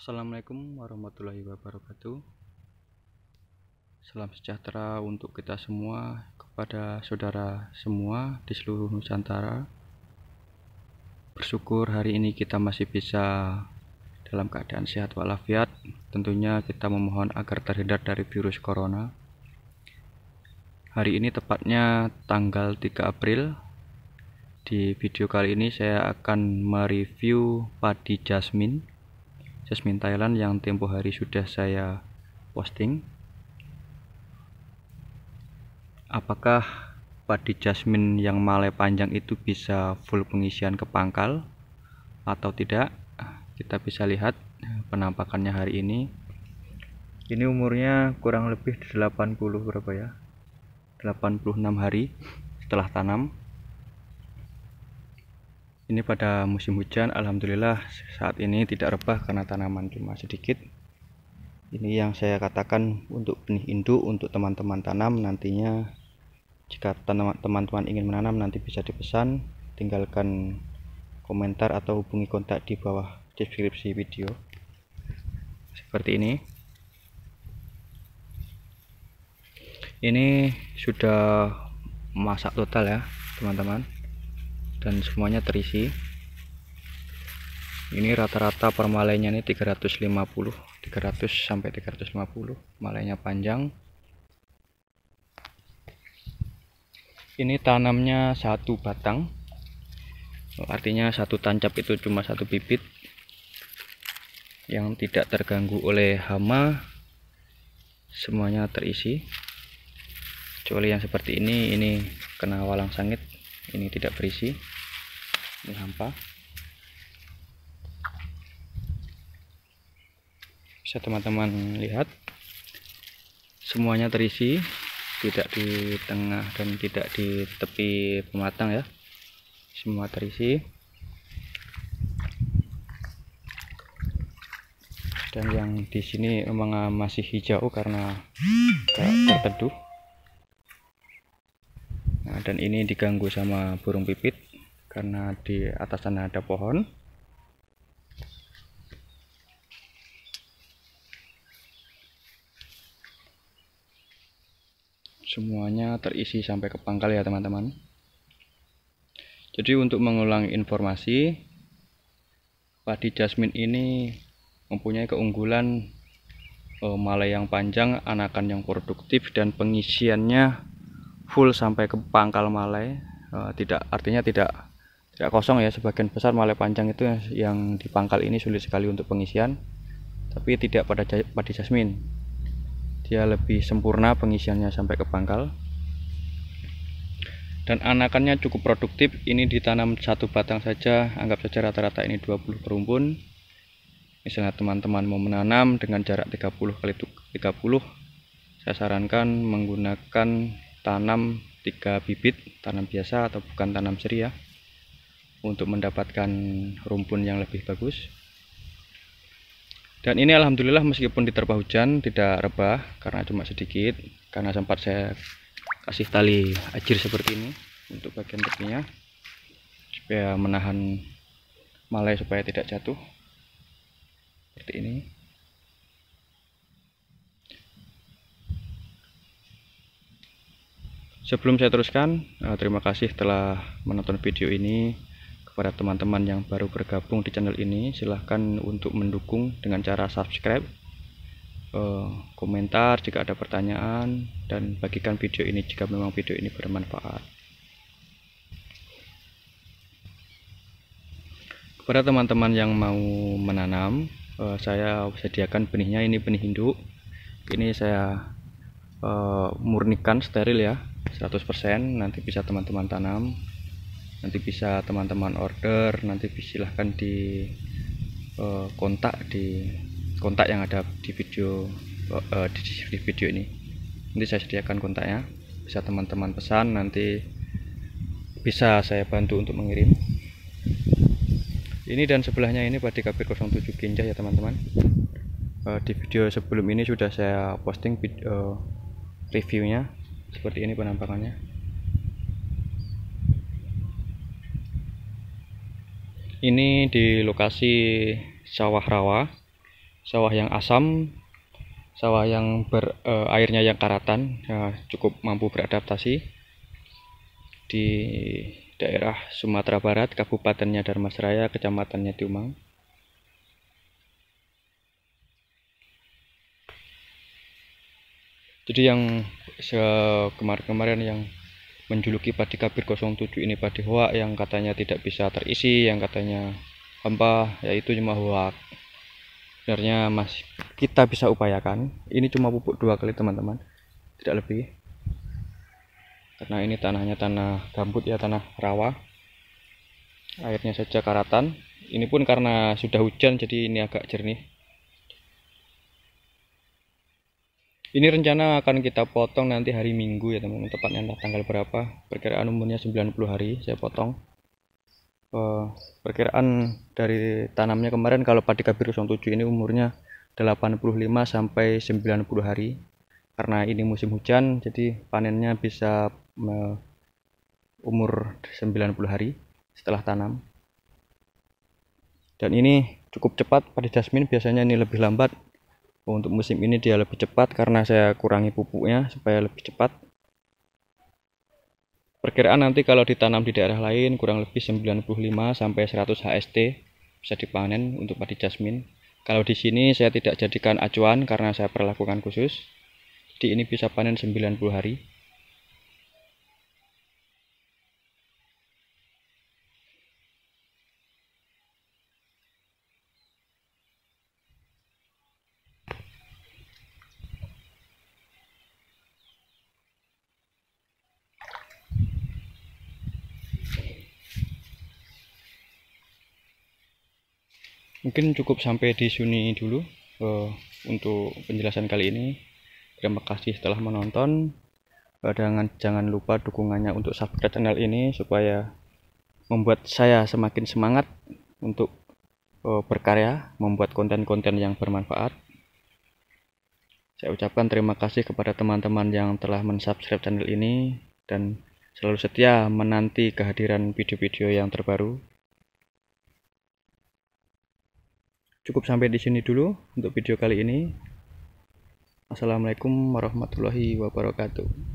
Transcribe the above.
Assalamualaikum warahmatullahi wabarakatuh. Salam sejahtera untuk kita semua, kepada saudara semua di seluruh Nusantara. Bersyukur hari ini kita masih bisa dalam keadaan sehat walafiat. Tentunya kita memohon agar terhindar dari virus corona. Hari ini tepatnya tanggal 3 April. Di video kali ini saya akan mereview padi jasmine Jasmine Thailand yang tempo hari sudah saya posting apakah padi jasmine yang malai panjang itu bisa full pengisian ke pangkal atau tidak kita bisa lihat penampakannya hari ini ini umurnya kurang lebih 80 berapa ya 86 hari setelah tanam ini pada musim hujan Alhamdulillah saat ini tidak rebah karena tanaman cuma sedikit ini yang saya katakan untuk benih induk untuk teman-teman tanam nantinya jika teman-teman ingin menanam nanti bisa dipesan tinggalkan komentar atau hubungi kontak di bawah deskripsi video seperti ini ini sudah masak total ya teman-teman dan semuanya terisi ini rata-rata per malainya ini 350 300 sampai 350 malainya panjang ini tanamnya satu batang artinya satu tancap itu cuma satu bibit yang tidak terganggu oleh hama semuanya terisi kecuali yang seperti ini ini kena walang sangit ini tidak berisi ini hampa bisa teman-teman lihat semuanya terisi tidak di tengah dan tidak di tepi pematang ya semua terisi dan yang di sini memang masih hijau karena tidak terteduh nah, dan ini diganggu sama burung pipit karena di atas sana ada pohon semuanya terisi sampai ke pangkal ya teman-teman jadi untuk mengulang informasi padi jasmine ini mempunyai keunggulan e, eh, malah yang panjang, anakan yang produktif dan pengisiannya full sampai ke pangkal malai eh, tidak artinya tidak tidak kosong ya sebagian besar malai panjang itu yang, yang di pangkal ini sulit sekali untuk pengisian tapi tidak pada padi jasmin dia lebih sempurna pengisiannya sampai ke pangkal dan anakannya cukup produktif ini ditanam satu batang saja anggap saja rata-rata ini 20 perumbun misalnya teman-teman mau menanam dengan jarak 30 kali 30 saya sarankan menggunakan tanam tiga bibit tanam biasa atau bukan tanam seri ya untuk mendapatkan rumpun yang lebih bagus dan ini alhamdulillah meskipun diterpa hujan tidak rebah karena cuma sedikit karena sempat saya kasih tali ajir seperti ini untuk bagian tepinya supaya menahan malai supaya tidak jatuh seperti ini sebelum saya teruskan eh, terima kasih telah menonton video ini kepada teman-teman yang baru bergabung di channel ini silahkan untuk mendukung dengan cara subscribe eh, komentar jika ada pertanyaan dan bagikan video ini jika memang video ini bermanfaat kepada teman-teman yang mau menanam eh, saya sediakan benihnya ini benih induk ini saya murnikan steril ya 100% nanti bisa teman-teman tanam nanti bisa teman-teman order nanti silahkan di uh, kontak di kontak yang ada di video uh, di, di video ini nanti saya sediakan kontaknya bisa teman-teman pesan nanti bisa saya bantu untuk mengirim ini dan sebelahnya ini padi kabir 07 ginjah ya teman-teman uh, di video sebelum ini sudah saya posting video, uh, reviewnya seperti ini penampakannya ini di lokasi sawah rawa sawah yang asam sawah yang ber, eh, airnya yang karatan eh, cukup mampu beradaptasi di daerah Sumatera Barat kabupatennya Darmasraya kecamatannya Tiumang jadi yang kemarin-kemarin yang menjuluki padi kabir 07 ini padi hoak yang katanya tidak bisa terisi yang katanya hampa yaitu cuma hoak sebenarnya masih kita bisa upayakan ini cuma pupuk dua kali teman-teman tidak lebih karena ini tanahnya tanah gambut ya tanah rawa airnya saja karatan ini pun karena sudah hujan jadi ini agak jernih Ini rencana akan kita potong nanti hari Minggu ya teman-teman, tepatnya entah tanggal berapa. Perkiraan umurnya 90 hari saya potong. Eh, perkiraan dari tanamnya kemarin kalau padi biru 07 ini umurnya 85 sampai 90 hari. Karena ini musim hujan, jadi panennya bisa umur 90 hari setelah tanam. Dan ini cukup cepat padi jasmin, biasanya ini lebih lambat untuk musim ini dia lebih cepat karena saya kurangi pupuknya supaya lebih cepat perkiraan nanti kalau ditanam di daerah lain kurang lebih 95 sampai 100 HST bisa dipanen untuk padi jasmin kalau di sini saya tidak jadikan acuan karena saya perlakukan khusus Di ini bisa panen 90 hari mungkin cukup sampai di sini dulu uh, untuk penjelasan kali ini terima kasih telah menonton uh, eh, jangan jangan lupa dukungannya untuk subscribe channel ini supaya membuat saya semakin semangat untuk uh, berkarya membuat konten-konten yang bermanfaat saya ucapkan terima kasih kepada teman-teman yang telah mensubscribe channel ini dan selalu setia menanti kehadiran video-video yang terbaru. cukup sampai di sini dulu untuk video kali ini assalamualaikum warahmatullahi wabarakatuh